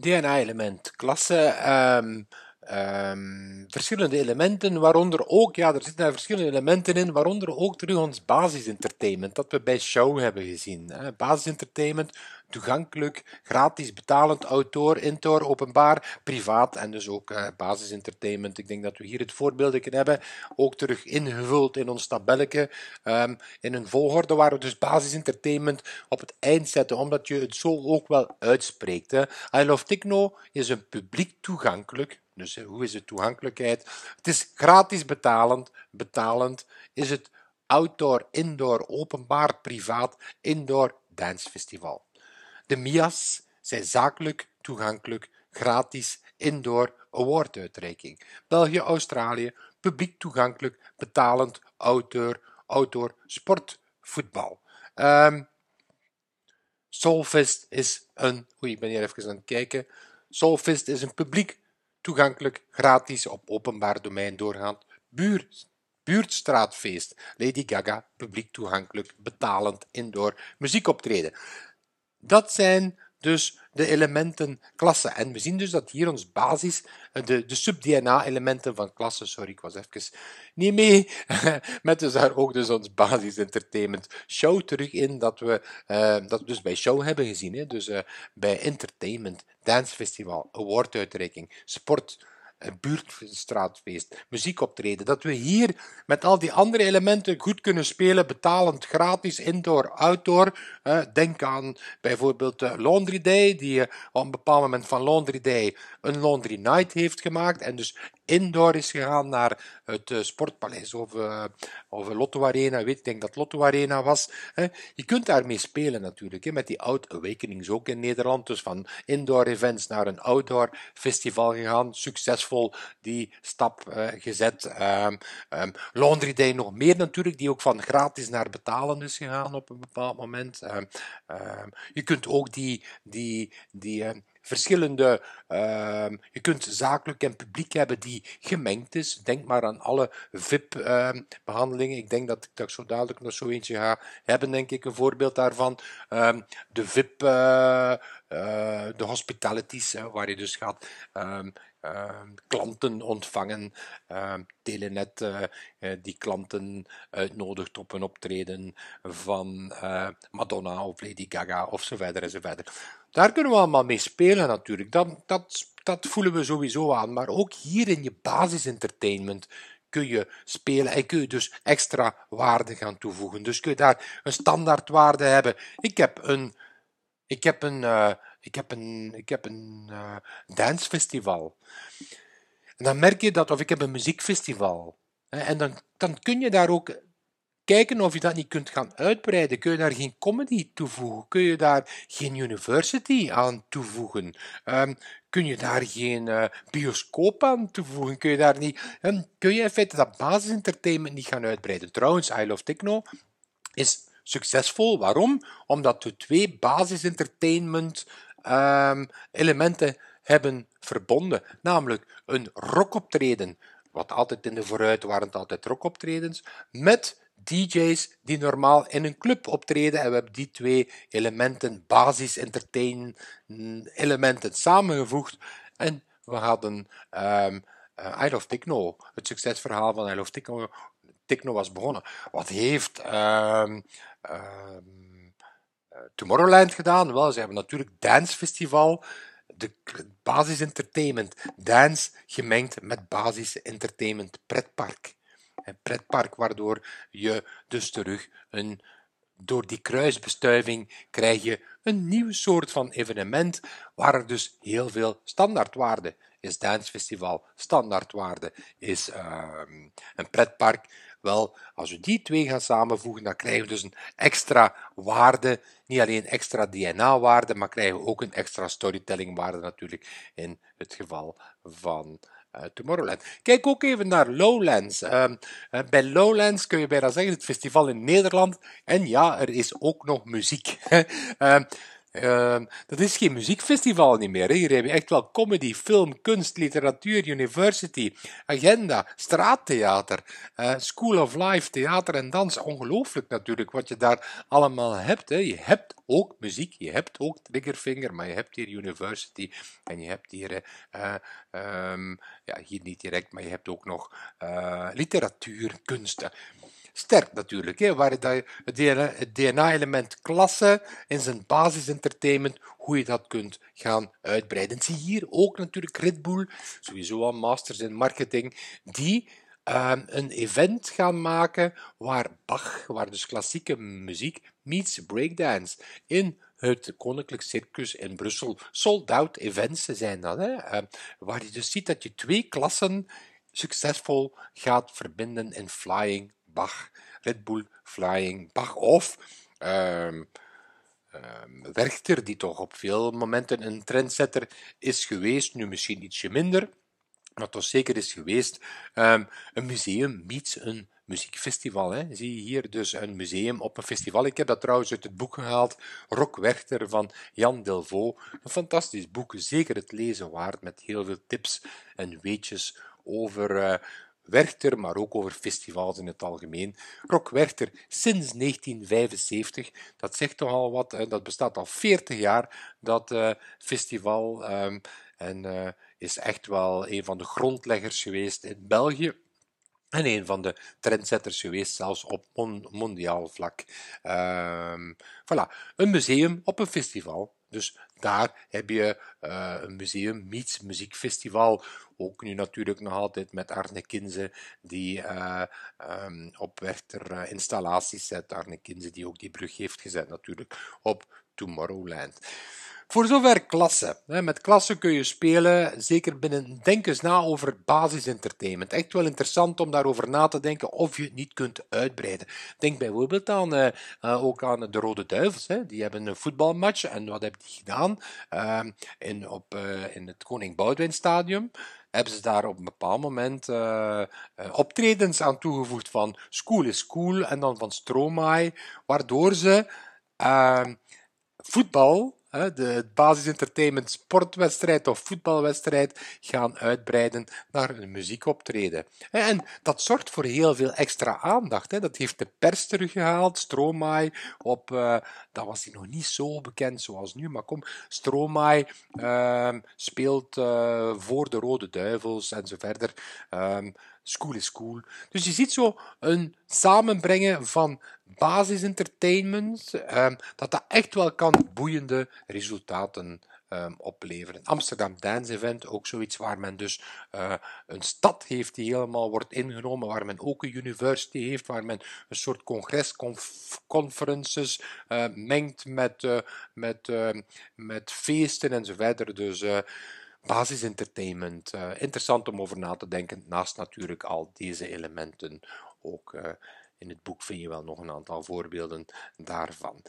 DNA-element, klassen, ehm, ehm, verschillende elementen, waaronder ook, ja, er zitten daar verschillende elementen in, waaronder ook terug ons basisentertainment, dat we bij Show hebben gezien. Hè. Basisentertainment toegankelijk, gratis, betalend, outdoor, indoor, openbaar, privaat en dus ook eh, basisentertainment. Ik denk dat we hier het voorbeeld kunnen hebben, ook terug ingevuld in ons tabelletje, ehm, in een volgorde waar we dus basisentertainment op het eind zetten, omdat je het zo ook wel uitspreekt. Hè. I Love Techno is een publiek toegankelijk dus eh, hoe is de toegankelijkheid? Het is gratis betalend. Betalend is het outdoor, indoor, openbaar, privaat, indoor dancefestival. De MIA's zijn zakelijk, toegankelijk, gratis indoor awarduitreiking. België, Australië, publiek toegankelijk, betalend, auteur, outdoor, sport, voetbal. Um, ehm, is een, oei, ik ben hier even aan het kijken. Soulfest is een publiek toegankelijk, gratis, op openbaar domein doorgaand buurt, buurtstraatfeest. Lady Gaga, publiek toegankelijk, betalend, indoor, muziekoptreden. Dat zijn dus de elementen klasse. En we zien dus dat hier ons basis, eh, de, de sub-DNA-elementen van klassen, sorry, ik was even niet mee, met dus daar ook dus ons basis-entertainment show terug in, dat we, eh, dat we dus bij show hebben gezien. Hè? Dus eh, bij entertainment, Award uitreiking sport, een buurtstraatfeest, muziekoptreden. Dat we hier met al die andere elementen goed kunnen spelen, betalend, gratis, indoor, outdoor. Denk aan bijvoorbeeld eh, Laundry Day, die eh, op een bepaald moment van Laundry Day een Laundry Night heeft gemaakt. En dus indoor is gegaan naar het eh, Sportpaleis of, eh, of Lotto Arena. Weet, ik denk dat Lotto Arena was. Je kunt daarmee spelen natuurlijk, met die Out Awakenings ook in Nederland. Dus van indoor events naar een outdoor festival gegaan. Succesvol die stap eh, gezet. Ehm, ehm, Laundry Day nog meer natuurlijk, die ook van gratis naar betalen is gegaan op een bepaald moment. Ehm, je kunt ook die, die, die verschillende. Ehm, je kunt zakelijk en publiek hebben die gemengd is. Denk maar aan alle VIP-behandelingen. Ehm, ik denk dat ik daar zo dadelijk nog zo eentje ga hebben, denk ik, een voorbeeld daarvan. Ehm, de VIP, eh, eh, de hospitalities, waar je dus gaat. klanten ontvangen. Uh, Telenet eh, die klanten uitnodigt op een optreden van Madonna of Lady Gaga of zo verder en zo verder. Daar kunnen we allemaal mee spelen natuurlijk. Dat, dat, dat voelen we sowieso aan. Maar ook hier in je basisentertainment kun je spelen en kun je dus extra waarde gaan toevoegen. Dus kun je daar een standaardwaarde hebben. Ik heb een, ik heb een, eh, ik heb een, ik heb een uh, En dan merk je dat, of ik heb een muziekfestival. En dan, dan kun je daar ook kijken of je dat niet kunt gaan uitbreiden. Kun je daar geen comedy toevoegen? Kun je daar geen university aan toevoegen? Ehm, kun je daar geen eh, bioscoop aan toevoegen? Kun je daar niet. Ehm, kun je in feite dat basisentertainment niet gaan uitbreiden? Trouwens, I Love Techno is succesvol. Waarom? Omdat we twee basisentertainment ehm, elementen hebben verbonden. Namelijk een rockoptreden, wat altijd in de vooruit waren altijd rockoptredens, met DJ's die normaal in een club optreden. En we hebben die twee elementen, basis entertainment elementen, samengevoegd. En we hadden um, ehm, uh, eh, I Love Techno, het succesverhaal van I Love Techno, Techno was begonnen. Wat heeft ehm, ehm, eh, Tomorrowland gedaan? Wel, ze hebben natuurlijk Dance Festival de basis entertainment, dance gemengd met basis entertainment pretpark. Een pretpark, waardoor je dus terug een door die kruisbestuiving krijg je een nieuw soort van evenement waar er dus heel veel standaardwaarde is. Dansfestival standaardwaarde is ehm, een pretpark. Wel, als we die twee gaan samenvoegen, dan krijgen we dus een extra waarde. Niet alleen extra DNA-waarde, maar krijgen we ook een extra storytelling-waarde natuurlijk in het geval van eh, Tomorrowland. Kijk ook even naar Lowlands. Ehm, eh, bij Lowlands kun je bijna zeggen, het festival in Nederland. En ja, er is ook nog muziek. Ehm, Ehm, dat is geen muziekfestival niet meer. Hè. Hier heb je echt wel comedy, film, kunst, literatuur, university, agenda, straattheater, eh, school of life, theater en dans. Ongelooflijk natuurlijk wat je daar allemaal hebt. Hè. Je hebt ook muziek, je hebt ook triggerfinger, maar je hebt hier university en je hebt hier, eh, eh, ehm, ja, hier niet direct, maar je hebt ook nog literatuur, kunsten sterk natuurlijk, hè, waar je het DNA-element klasse in zijn basis entertainment, hoe je dat kunt gaan uitbreiden. Zie hier ook natuurlijk Red Bull, sowieso al masters in marketing, die ehm, een event gaan maken waar Bach, waar dus klassieke muziek meets breakdance in het Koninklijk Circus in Brussel. Sold-out events zijn dat, hè? Ehm, waar je dus ziet dat je twee klassen succesvol gaat verbinden in flying Bach, Red Bull, Flying, Bach of ehm, ehm, Werchter, die toch op veel momenten een trendsetter is geweest, nu misschien ietsje minder, maar toch zeker is geweest, ehm, een museum meets een muziekfestival. Hè. Zie je hier dus een museum op een festival. Ik heb dat trouwens uit het boek gehaald, Rock Werchter van Jan Delvaux. Een fantastisch boek, zeker het lezen waard, met heel veel tips en weetjes over... Eh, Werchter, maar ook over festivals in het algemeen. Rock Werchter sinds 1975, dat zegt toch al wat, dat bestaat al 40 jaar, dat eh, festival. Ehm, en eh, is echt wel een van de grondleggers geweest in België. En een van de trendsetters geweest, zelfs op mondiaal vlak. Um, voilà, een museum op een festival. Dus daar heb je eh, een museum, Meets Muziekfestival. Ook nu natuurlijk nog altijd met Arne Kinze, die uh, um, op Werchter eh, installaties zet. Arne Kinze, die ook die brug heeft gezet natuurlijk op Tomorrowland. Voor zover klasse. Met klassen kun je spelen, zeker binnen eens na over basisentertainment. Echt wel interessant om daarover na te denken of je het niet kunt uitbreiden. Denk bijvoorbeeld aan, eh, eh, ook aan de Rode Duivels. Hè. Die hebben een voetbalmatch en wat hebben die gedaan? Eh, in, op, in het Koning Boudewijn Stadium hebben ze daar op een bepaald moment optredens aan toegevoegd van School is Cool en dan van Stromae, waardoor ze voetbal de basisentertainment sportwedstrijd of voetbalwedstrijd gaan uitbreiden naar een muziekoptreden. En dat zorgt voor heel veel extra aandacht. Dat heeft de pers teruggehaald. Stromae op, eh, dat was hij nog niet zo bekend zoals nu, maar kom, Stromae ehm, speelt eh, voor de Rode Duivels en zo verder. Ehm, School is Cool. Dus je ziet zo een samenbrengen van basisentertainment, um, dat dat echt wel kan boeiende resultaten ehm, opleveren. Amsterdam Dance Event, ook zoiets waar men dus eh, een stad heeft die helemaal wordt ingenomen, waar men ook een university heeft, waar men een soort congresconferences eh, mengt met, eh, met, ehm, met feesten enzovoort. Dus basisentertainment. Uh, interessant om over na te denken, naast natuurlijk al deze elementen. Ook eh, in het boek vind je wel nog een aantal voorbeelden daarvan.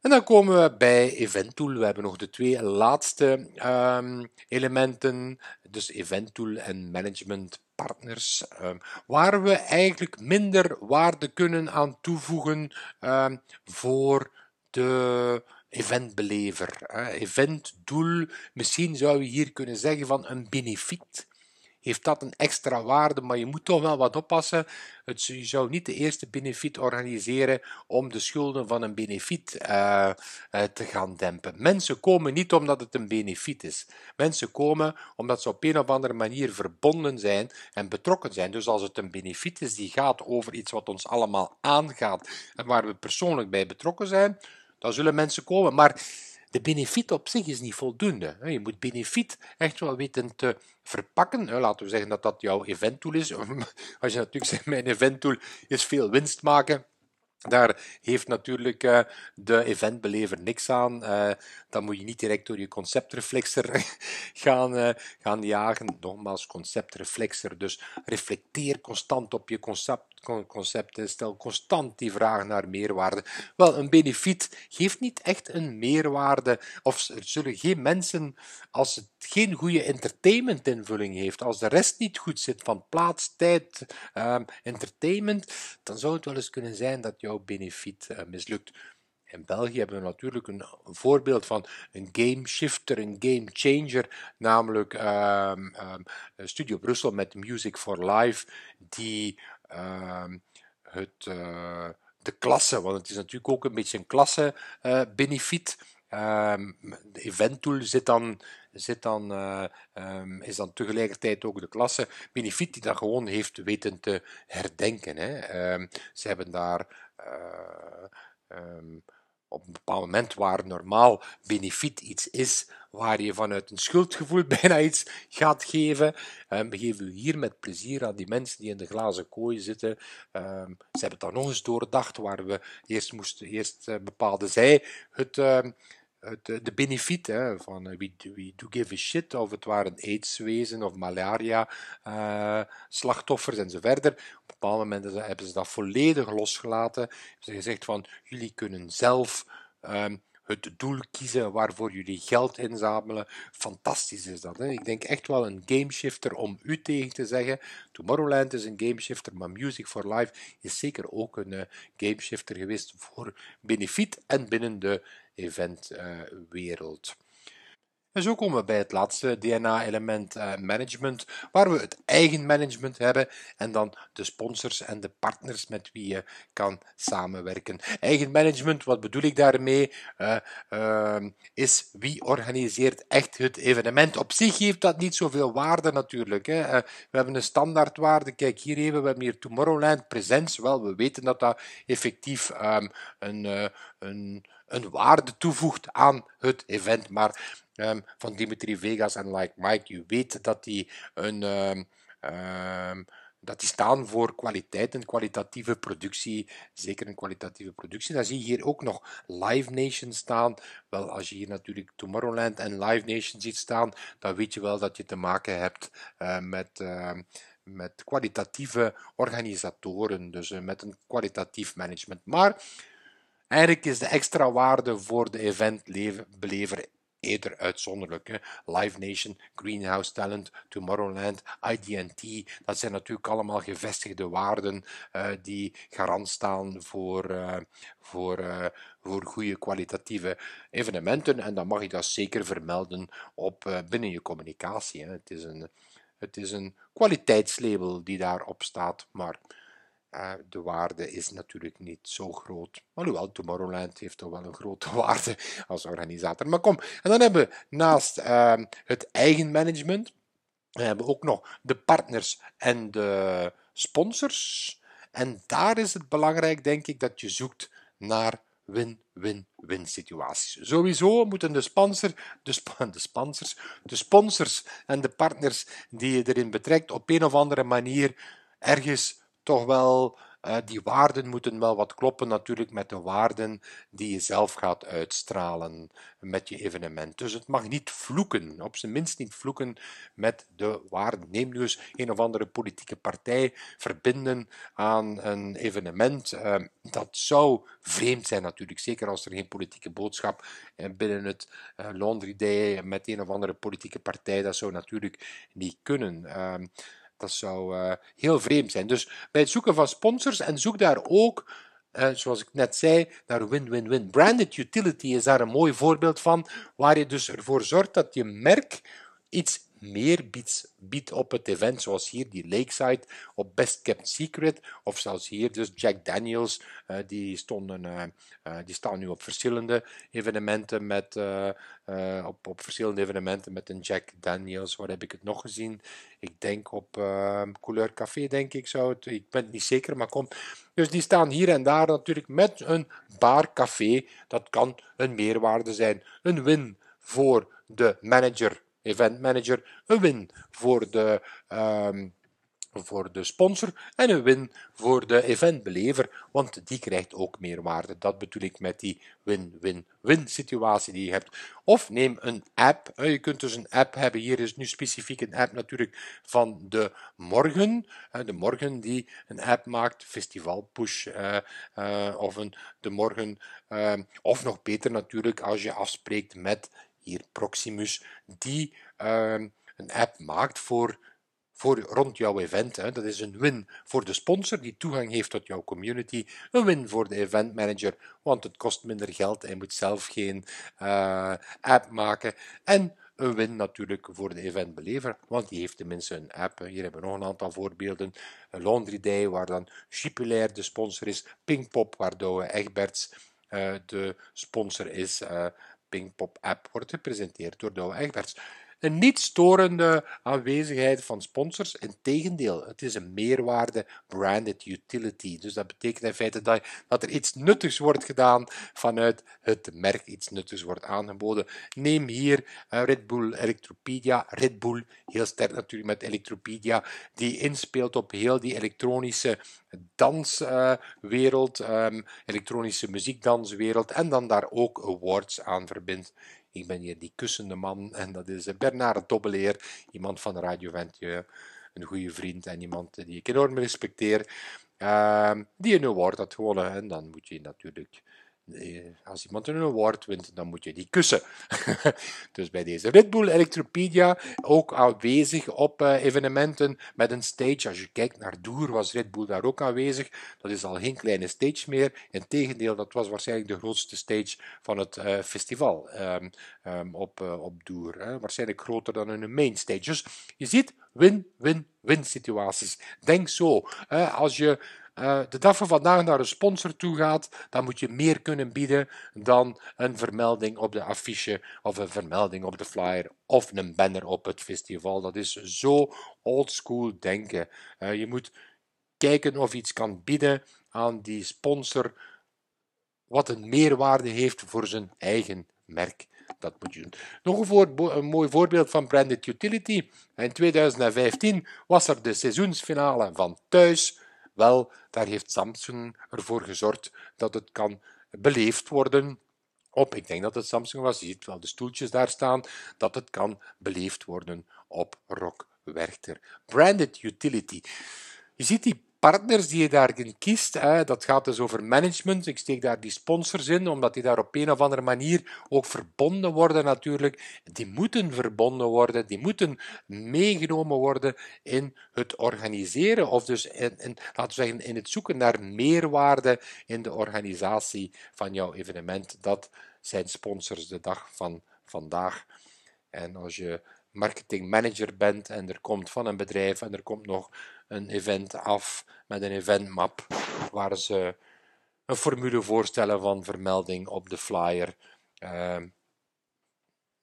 En dan komen we bij Event tool. We hebben nog de twee laatste ehm, elementen, dus Event tool en Management Partners, ehm, waar we eigenlijk minder waarde kunnen aan toevoegen ehm, voor de eventbelever, eventdoel. Misschien zou je hier kunnen zeggen van een benefiet. Heeft dat een extra waarde, maar je moet toch wel wat oppassen. Het, je zou niet de eerste benefiet organiseren om de schulden van een benefiet eh, eh, te gaan dempen. Mensen komen niet omdat het een benefiet is. Mensen komen omdat ze op een of andere manier verbonden zijn en betrokken zijn. Dus als het een benefiet is die gaat over iets wat ons allemaal aangaat en waar we persoonlijk bij betrokken zijn, dan zullen mensen komen, maar de benefiet op zich is niet voldoende. Je moet benefiet echt wel weten te verpakken. Laten we zeggen dat dat jouw eventtool is. Als je natuurlijk zegt, mijn eventtool is veel winst maken. Daar heeft natuurlijk eh, de eventbelever niks aan. Eh, dan moet je niet direct door je conceptreflexer gaan, eh, gaan jagen. Nogmaals, conceptreflexer. Dus reflecteer constant op je concept, concept is, eh, stel constant die vraag naar meerwaarde. Wel, een benefiet geeft niet echt een meerwaarde, of er zullen geen mensen, als het geen goede entertainment invulling heeft, als de rest niet goed zit van plaats, tijd, ehm, entertainment, dan zou het wel eens kunnen zijn dat jouw benefiet eh, mislukt. In België hebben we natuurlijk een, voorbeeld van een game shifter, een game changer, namelijk um, um, Studio Brussel met Music for Life, die Ehm, het, eh, de klasse, want het is natuurlijk ook een beetje een klasse-benefiet. Eh, um, ehm, de eventtool zit dan, zit dan, eh, ehm, is dan tegelijkertijd ook de klasse Benefit die dat gewoon heeft weten te herdenken. Hè. ze hebben daar op een bepaald moment waar normaal benefiet iets is waar je vanuit een schuldgevoel bijna iets gaat geven, ehm, geven geef u hier met plezier aan die mensen die in de glazen kooi zitten. Ehm, ze hebben het dan nog eens doordacht waar we eerst moesten, eerst eh, bepaalde zij het, ehm, het, eh, de benefiet hè, van eh, we, we do give a shit of het waren aidswezen of malaria eh, slachtoffers en zo verder. Op een bepaald moment hebben ze dat volledig losgelaten. Ze hebben gezegd van jullie kunnen zelf ehm, het doel kiezen waarvoor jullie geld inzamelen. Fantastisch is dat. Hè? Ik denk echt wel een gameshifter om u tegen te zeggen. Tomorrowland is een gameshifter, maar Music for Life is zeker ook een eh, game gameshifter geweest voor benefiet en binnen de eventwereld. En zo komen we bij het laatste DNA-element eh, management, waar we het eigen management hebben en dan de sponsors en de partners met wie je kan samenwerken. Eigen management, wat bedoel ik daarmee? Eh, ehm, is wie organiseert echt het evenement? Op zich heeft dat niet zoveel waarde natuurlijk. Hè. Eh, we hebben een standaardwaarde. Kijk hier even, we hebben hier Tomorrowland Presents. Wel, we weten dat dat effectief ehm, een, een een waarde toevoegt aan het event. Maar ehm, van Dimitri Vegas en Like Mike, je weet dat die een. Ehm, ehm, dat die staan voor kwaliteit en kwalitatieve productie. Zeker een kwalitatieve productie. Dan zie je hier ook nog Live Nation staan. Wel, als je hier natuurlijk Tomorrowland en Live Nation ziet staan, dan weet je wel dat je te maken hebt eh, met. met kwalitatieve organisatoren, dus eh, met een kwalitatief management. Maar Eigenlijk is de extra waarde voor de eventbelever eerder uitzonderlijk. Live Nation, Greenhouse Talent, Tomorrowland, IDT, dat zijn natuurlijk allemaal gevestigde waarden eh, die garant staan voor, eh, voor, eh, voor goede kwalitatieve evenementen. En dan mag je dat zeker vermelden op, binnen je communicatie. Hè. Het is een. Het is een kwaliteitslabel die daarop staat, maar eh, de waarde is natuurlijk niet zo groot. Alhoewel, Tomorrowland heeft toch wel een grote waarde als organisator. Maar kom, en dan hebben we naast ehm, het eigen management, we hebben ook nog de partners en de sponsors. En daar is het belangrijk, denk ik, dat je zoekt naar win-win-win situaties. Sowieso moeten de, sponsor, de, de, sponsors, de sponsors en de partners die je erin betrekt op een of andere manier ergens toch wel, eh, die waarden moeten wel wat kloppen natuurlijk met de waarden die je zelf gaat uitstralen met je evenement. Dus het mag niet vloeken, op zijn minst niet vloeken met de waarden. Neem nu eens een of andere politieke partij, verbinden aan een evenement. Ehm, dat zou vreemd zijn natuurlijk, zeker als er geen politieke boodschap eh, binnen het eh, Laundry Day met een of andere politieke partij, dat zou natuurlijk niet kunnen. Ehm, dat zou eh, heel vreemd zijn. Dus bij het zoeken van sponsors en zoek daar ook, eh, zoals ik net zei, naar win-win-win. Branded utility is daar een mooi voorbeeld van, waar je dus ervoor zorgt dat je merk iets meer biedt, biedt op het event, zoals hier die Lakeside op Best Kept Secret, of zelfs hier dus Jack Daniels, eh, die, stonden, eh, eh, die staan nu op verschillende evenementen met, op, op verschillende evenementen met een Jack Daniels, waar heb ik het nog gezien? Ik denk op Couleur Café, denk ik zo, ik ben het niet zeker, maar kom. Dus die staan hier en daar natuurlijk met een barcafé. café, dat kan een meerwaarde zijn, een win voor de manager event manager, een win voor de, ehm, voor de sponsor en een win voor de eventbelever, want die krijgt ook meer waarde. Dat bedoel ik met die win-win-win situatie die je hebt. Of neem een app. Eh, je kunt dus een app hebben. Hier is nu specifiek een app natuurlijk van de Morgen. Eh, de Morgen die een app maakt, Festival Push eh, of een De Morgen. Ehm, of nog beter natuurlijk als je afspreekt met hier Proximus, die ehm, een app maakt voor, voor rond jouw event. Hè. Dat is een win voor de sponsor die toegang heeft tot jouw community, een win voor de event manager, want het kost minder geld, hij moet zelf geen eh, app maken. En een win natuurlijk voor de eventbelever, want die heeft tenminste een app. Hier hebben we nog een aantal voorbeelden. Laundry Day, waar dan Jupiler de sponsor is. Pinkpop, waar Douwe Egberts eh, de sponsor is. Eh, Pingpop-app wordt gepresenteerd door Douwe Egberts. Een niet storende aanwezigheid van sponsors. Integendeel, het is een meerwaarde branded utility. Dus dat betekent in feite dat, dat er iets nuttigs wordt gedaan vanuit het merk, iets nuttigs wordt aangeboden. Neem hier eh, Red Bull Electropedia. Red Bull, heel sterk natuurlijk met Electropedia, die inspeelt op heel die elektronische danswereld, eh, ehm, elektronische muziekdanswereld en dan daar ook awards aan verbindt. Ik ben hier die kussende man en dat is eh, Bernard Dobbeleer, iemand van Radio Ventje, een goede vriend en iemand die ik enorm respecteer, uh, die een award had gewonnen. En dan moet je natuurlijk als iemand een award wint, dan moet je die kussen. dus bij deze Red Bull Electropedia, ook aanwezig op eh, evenementen met een stage. Als je kijkt naar Doer, was Red Bull daar ook aanwezig. Dat is al geen kleine stage meer. Integendeel, dat was waarschijnlijk de grootste stage van het eh, festival ehm, ehm, op, eh, op Doer. Hè. Waarschijnlijk groter dan hun main stage. Dus je ziet win-win-win situaties. Denk zo. als je eh, de dag van vandaag naar een sponsor toe gaat, dan moet je meer kunnen bieden dan een vermelding op de affiche of een vermelding op de flyer of een banner op het festival. Dat is zo oldschool denken. Eh, je moet kijken of iets kan bieden aan die sponsor wat een meerwaarde heeft voor zijn eigen merk. Dat moet je doen. Nog een, voor, een, mooi voorbeeld van branded utility. In 2015 was er de seizoensfinale van Thuis wel, daar heeft Samsung ervoor gezorgd dat het kan beleefd worden op, ik denk dat het Samsung was, je ziet wel de stoeltjes daar staan, dat het kan beleefd worden op Rock Werchter. Branded Utility. Je ziet die partners die je daarin kiest. Dat gaat dus over management. Ik steek daar die sponsors in, omdat die daar op een of andere manier ook verbonden worden natuurlijk. Die moeten verbonden worden, die moeten meegenomen worden in het organiseren, of dus in, laten we zeggen, in het zoeken naar meerwaarde in de organisatie van jouw evenement. Dat zijn sponsors de dag van vandaag. En als je marketingmanager bent en er komt van een bedrijf en er komt nog een event af met een eventmap waar ze een formule voorstellen van vermelding op de flyer. Ehm,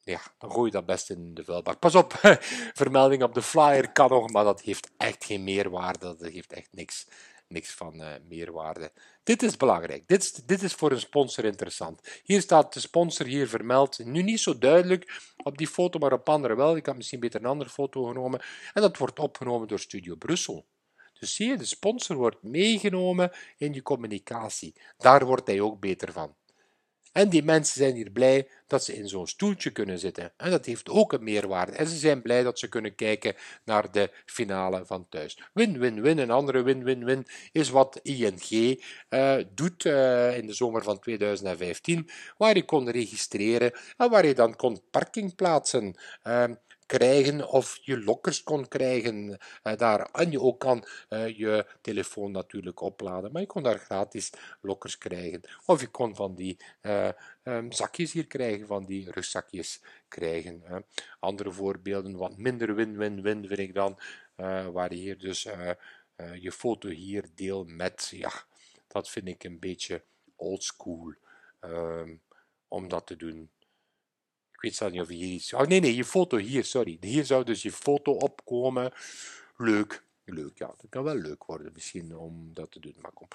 ja, dan gooi je dat best in de vuilbak. Pas op, vermelding op de flyer kan nog, maar dat heeft echt geen meerwaarde, dat heeft echt niks niks van eh, meerwaarde. Dit is belangrijk. Dit is, dit is voor een sponsor interessant. Hier staat de sponsor hier vermeld. Nu niet zo duidelijk op die foto, maar op andere wel. Ik had misschien beter een andere foto genomen. En dat wordt opgenomen door Studio Brussel. Dus zie je, de sponsor wordt meegenomen in je communicatie. Daar wordt hij ook beter van. En die mensen zijn hier blij dat ze in zo'n stoeltje kunnen zitten. En dat heeft ook een meerwaarde. En ze zijn blij dat ze kunnen kijken naar de finale van thuis. Win-win-win. Een andere win-win-win is wat ING eh, doet eh, in de zomer van 2015, waar je kon registreren en waar je dan kon parking plaatsen. Ehm, krijgen of je lokkers kon krijgen eh, daar. En je ook kan eh, je telefoon natuurlijk opladen, maar je kon daar gratis lokkers krijgen. Of je kon van die eh, ehm, zakjes hier krijgen, van die rugzakjes krijgen. Andere voorbeelden, wat minder win-win-win vind ik dan, waar je hier dus je foto hier deel met, ja, dat vind ik een beetje oldschool ehm, om dat te doen weet zelf niet of hier iets... Oh, nee, nee, je foto hier, sorry. Hier zou dus je foto opkomen. Leuk. Leuk, ja. Dat kan wel leuk worden misschien om dat te doen. Maar kom.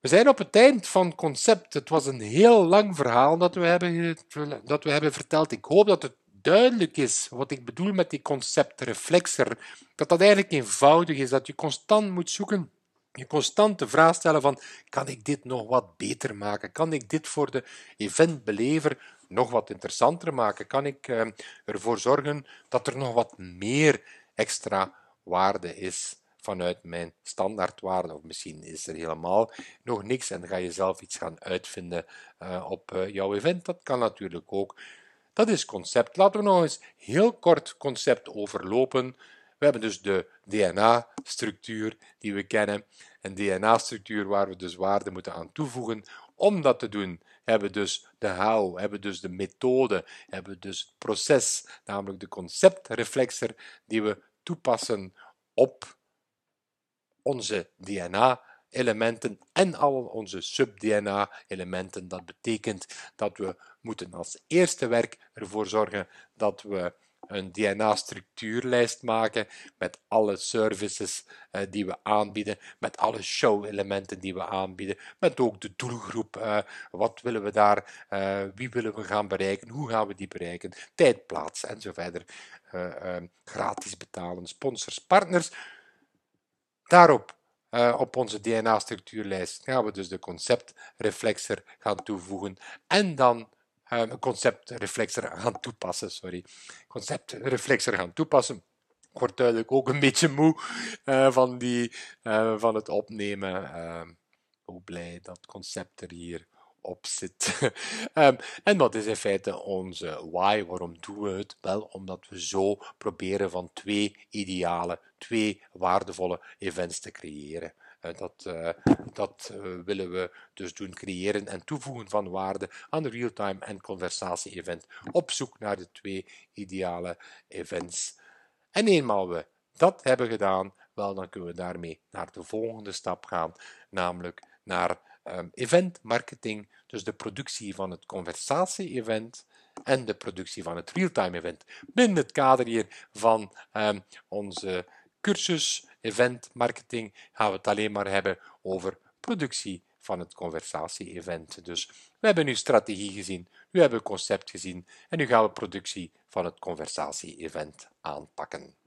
We zijn op het eind van het concept. Het was een heel lang verhaal dat we hebben, dat we hebben verteld. Ik hoop dat het duidelijk is wat ik bedoel met die conceptreflexer. Dat dat eigenlijk eenvoudig is, dat je constant moet zoeken, je constant de vraag stellen van kan ik dit nog wat beter maken? Kan ik dit voor de eventbelever nog wat interessanter maken? Kan ik eh, ervoor zorgen dat er nog wat meer extra waarde is vanuit mijn standaardwaarde? Of misschien is er helemaal nog niks en ga je zelf iets gaan uitvinden eh, op eh, jouw event? Dat kan natuurlijk ook. Dat is concept. Laten we nog eens heel kort concept overlopen. We hebben dus de DNA-structuur die we kennen. Een DNA-structuur waar we dus waarde moeten aan toevoegen om dat te doen, hebben dus de hou, hebben dus de methode, hebben dus het proces, namelijk de conceptreflexer die we toepassen op onze DNA elementen en al onze sub-DNA-elementen. Dat betekent dat we moeten als eerste werk ervoor zorgen dat we een DNA-structuurlijst maken met alle services eh, die we aanbieden, met alle show-elementen die we aanbieden, met ook de doelgroep. Eh, wat willen we daar? Eh, wie willen we gaan bereiken? Hoe gaan we die bereiken? Tijd, plaats en zo verder. Ehm, gratis betalen, sponsors, partners. Daarop op onze DNA-structuurlijst gaan we dus de conceptreflexer gaan toevoegen en dan een ehm, conceptreflexer gaan toepassen. Sorry. Conceptreflexer gaan toepassen. Ik word duidelijk ook een beetje moe eh, van, die, eh, van het opnemen. Ehm, hoe blij dat concept er hier op zit. Ehm, en wat is in feite onze why. Waarom doen we het? Wel omdat we zo proberen van twee ideale, twee waardevolle events te creëren. Eh, dat eh, dat eh, willen we dus doen creëren en toevoegen van waarde aan real-time en conversatie-event op zoek naar de twee ideale events. En eenmaal we dat hebben gedaan, wel dan kunnen we daarmee naar de volgende stap gaan, namelijk naar ehm, event marketing, dus de productie van het conversatie-event en de productie van het real-time event. Binnen het kader hier van ehm, onze cursus, event marketing gaan we het alleen maar hebben over productie van het conversatie-event. Dus we hebben nu strategie gezien, nu hebben we concept gezien en nu gaan we productie van het conversatie-event aanpakken.